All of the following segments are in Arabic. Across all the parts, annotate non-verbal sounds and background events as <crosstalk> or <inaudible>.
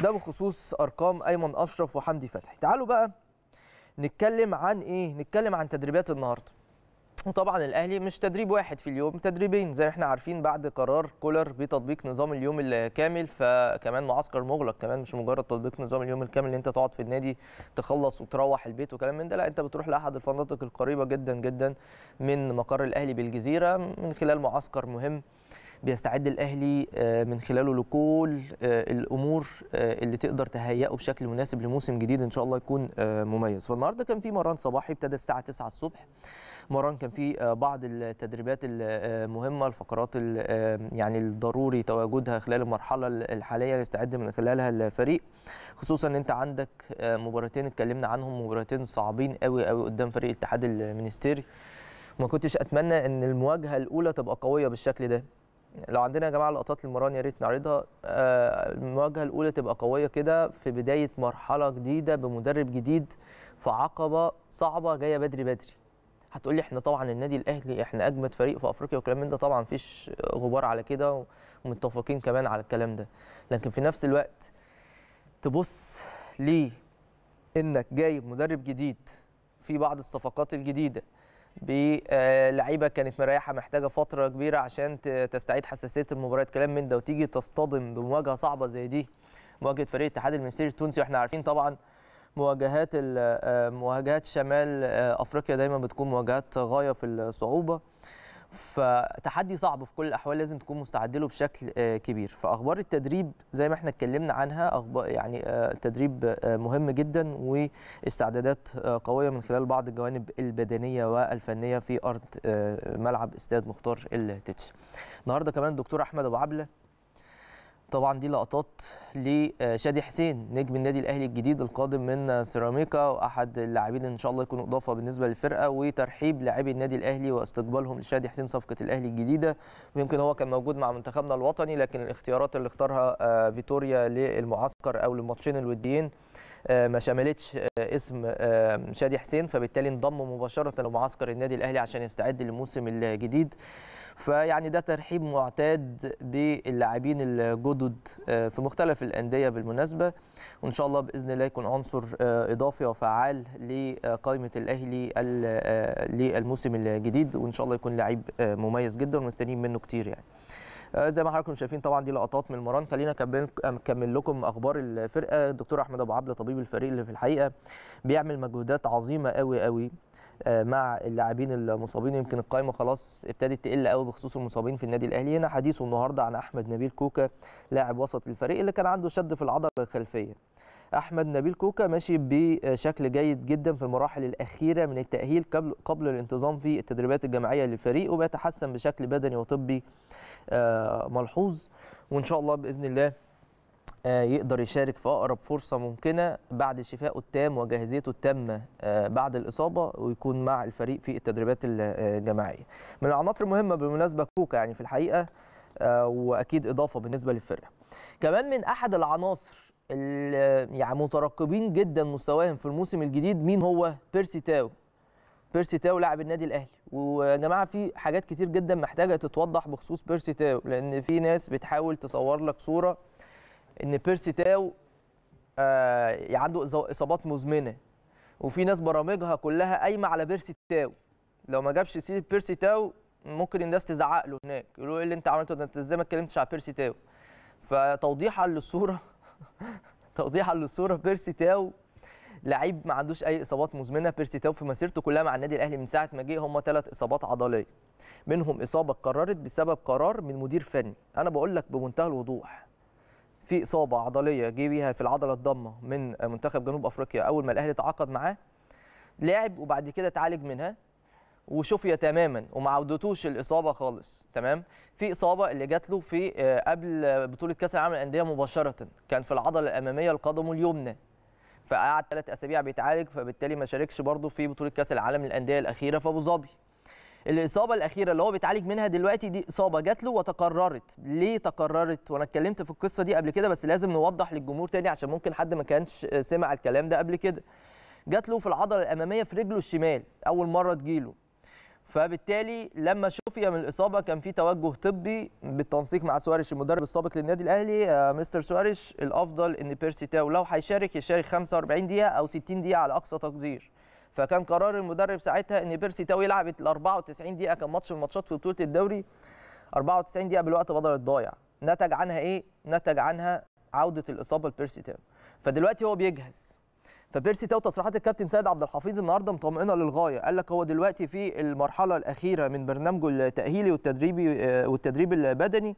ده بخصوص ارقام ايمن اشرف وحمدي فتحي تعالوا بقى نتكلم عن ايه نتكلم عن تدريبات النهارده وطبعا الاهلي مش تدريب واحد في اليوم تدريبين زي احنا عارفين بعد قرار كولر بتطبيق نظام اليوم الكامل فكمان معسكر مغلق كمان مش مجرد تطبيق نظام اليوم الكامل اللي انت تقعد في النادي تخلص وتروح البيت وكلام من ده لا انت بتروح لاحد الفنادق القريبه جدا جدا من مقر الاهلي بالجزيره من خلال معسكر مهم بيستعد الاهلي آه، من خلاله لكل آه، الامور آه، اللي تقدر تهيئه بشكل مناسب لموسم جديد ان شاء الله يكون مميز فالنهارده كان في مران صباحي ابتدى الساعه 9 الصبح مران كان في بعض التدريبات المهمه الفقرات يعني الضروري تواجدها خلال المرحله الحاليه يستعد من خلالها الفريق خصوصا ان انت عندك مباراتين اتكلمنا عنهم مباراتين صعبين قوي قوي قدام فريق الاتحاد المنستيري ما كنتش اتمنى ان المواجهه الاولى تبقى قويه بالشكل ده لو عندنا يا جماعه لقطات المران يا ريت نعرضها آه، المواجهه الاولى تبقى قويه كده في بدايه مرحله جديده بمدرب جديد في عقبه صعبه جايه بدري بدري هتقول لي احنا طبعا النادي الاهلي احنا اجمد فريق في افريقيا والكلام من ده طبعا مفيش غبار على كده ومتفقين كمان على الكلام ده لكن في نفس الوقت تبص ليه انك جايب مدرب جديد في بعض الصفقات الجديده بلعيبه كانت مريحه محتاجه فتره كبيره عشان تستعيد حساسيه المباريات كلام من ده وتيجي تصطدم بمواجهه صعبه زي دي مواجهه فريق اتحاد المنستير التونسي واحنا عارفين طبعا مواجهات آه، مواجهات شمال آه، افريقيا دايما بتكون مواجهات غايه في الصعوبه فتحدي صعب في كل الاحوال لازم تكون مستعد له بشكل آه، كبير فاخبار التدريب زي ما احنا اتكلمنا عنها اخبار يعني آه، تدريب آه، مهم جدا واستعدادات قويه من خلال بعض الجوانب البدنيه والفنيه في ارض ملعب استاد مختار التتش النهارده كمان الدكتور احمد ابو عبله طبعا دي لقطات لشادي آه، حسين نجم النادي الاهلي الجديد القادم من آه، سيراميكا واحد اللاعبين ان شاء الله يكونوا اضافه بالنسبه للفرقه وترحيب لاعبي النادي الاهلي واستقبالهم لشادي حسين صفقه الاهلي الجديده ويمكن هو كان موجود مع منتخبنا الوطني لكن الاختيارات اللي اختارها آه، فيتوريا للمعسكر او للماتشين الوديين آه، ما شملتش آه، اسم آه، شادي حسين فبالتالي انضم مباشره لمعسكر النادي الاهلي عشان يستعد للموسم الجديد فيعني ده ترحيب معتاد باللاعبين الجدد في مختلف الانديه بالمناسبه وان شاء الله باذن الله يكون عنصر اضافي وفعال لقائمه الاهلي للموسم الجديد وان شاء الله يكون لعيب مميز جدا ومستنيين منه كتير يعني آه، زي ما حضراتكم شايفين طبعا دي لقطات من المران خلينا نكمل لكم اخبار الفرقه الدكتور احمد ابو عبله طبيب الفريق اللي في الحقيقه بيعمل مجهودات عظيمه قوي قوي آه، مع اللاعبين المصابين يمكن القائمه خلاص ابتدت تقل قوي بخصوص المصابين في النادي الاهلي هنا حديثه النهارده عن احمد نبيل كوكا لاعب وسط الفريق اللي كان عنده شد في العضله الخلفيه احمد نبيل كوكا ماشي بشكل جيد جدا في المراحل الاخيره من التاهيل قبل قبل الانتظام في التدريبات الجماعيه للفريق وبيتحسن بشكل بدني وطبي آه، ملحوظ وان شاء الله باذن الله آه، يقدر يشارك في اقرب فرصه ممكنه بعد شفائه التام وجاهزيته التامه آه، بعد الاصابه ويكون مع الفريق في التدريبات الجماعيه. من العناصر المهمه بالمناسبه كوكا يعني في الحقيقه واكيد اضافه بالنسبه للفرقه. كمان من احد العناصر يعني مترقبين جدا مستواهم في الموسم الجديد مين هو بيرسي تاو بيرسي تاو لاعب النادي الاهلي ويا جماعه في حاجات كتير جدا محتاجه تتوضح بخصوص بيرسي تاو لان في ناس بتحاول تصور لك صوره ان بيرسي تاو آه يعني عنده اصابات مزمنه وفي ناس برامجها كلها قايمه على بيرسي تاو لو ما جابش سيره بيرسي تاو ممكن الناس تزعق له هناك يقولوا ايه اللي انت عملته ده انت ازاي ما اتكلمتش على بيرسي تاو فتوضيحا للصوره <laughs> توضيحا للصوره بيرسي تاو لعيب ما عندوش اي اصابات مزمنه بيرسي تاو في مسيرته كلها مع النادي الاهلي من ساعه ما جه هم ثلاث اصابات عضليه منهم اصابه اتكررت بسبب قرار من مدير فني انا بقول لك بمنتهى الوضوح في اصابه عضليه جه بيها في العضله الضامه من منتخب جنوب افريقيا اول ما الاهلي تعاقد معاه لعب وبعد كده اتعالج منها وشفي تماما وما عودتوش الاصابه خالص تمام في اصابه اللي جات له في آه، قبل بطوله كاس العالم للانديه مباشره كان في العضله الاماميه لقدمه اليمنى فقعد ثلاث اسابيع بيتعالج فبالتالي ما شاركش برضه في بطوله كاس العالم للانديه الاخيره في ابو ظبي الاصابه الاخيره اللي هو بيتعالج منها دلوقتي دي اصابه جات له وتكررت ليه تكررت وانا اتكلمت في القصه دي قبل كده بس لازم نوضح للجمهور تاني عشان ممكن حد ما كانش آه، سمع الكلام ده قبل كده جات له في العضله الاماميه في رجله الشمال اول مره تجيله فبالتالي لما شفي من الاصابه كان في توجه طبي بالتنسيق مع سواريش المدرب السابق للنادي الاهلي آه، مستر سواريش الافضل ان بيرسي تاو لو هيشارك يشارك 45 دقيقه او 60 دقيقه على اقصى تقدير فكان قرار المدرب ساعتها ان بيرسي تاو يلعب ال 94 دقيقه كان ماتش من ماتشات في بطوله الدوري 94 دقيقه بالوقت بدل الضايع نتج عنها ايه نتج عنها عوده الاصابه لبيرسي تاو فدلوقتي هو بيجهز فبيرسي تاو تصريحات الكابتن سيد عبد الحفيظ النهارده مطمئنه للغايه قال لك هو دلوقتي في المرحله الاخيره من برنامجه التاهيلي والتدريبي آه، والتدريب البدني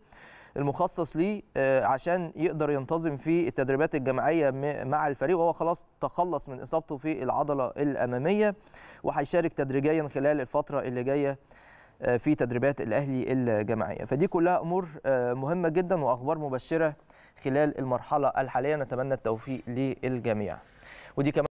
المخصص ليه آه، عشان يقدر ينتظم في التدريبات الجماعيه مع الفريق وهو خلاص تخلص من اصابته في العضله الاماميه وهيشارك تدريجيا خلال الفتره اللي جايه آه، في تدريبات الاهلي الجماعيه فدي كلها امور مهمه جدا واخبار مبشره خلال المرحله الحاليه نتمنى التوفيق للجميع o di chiamare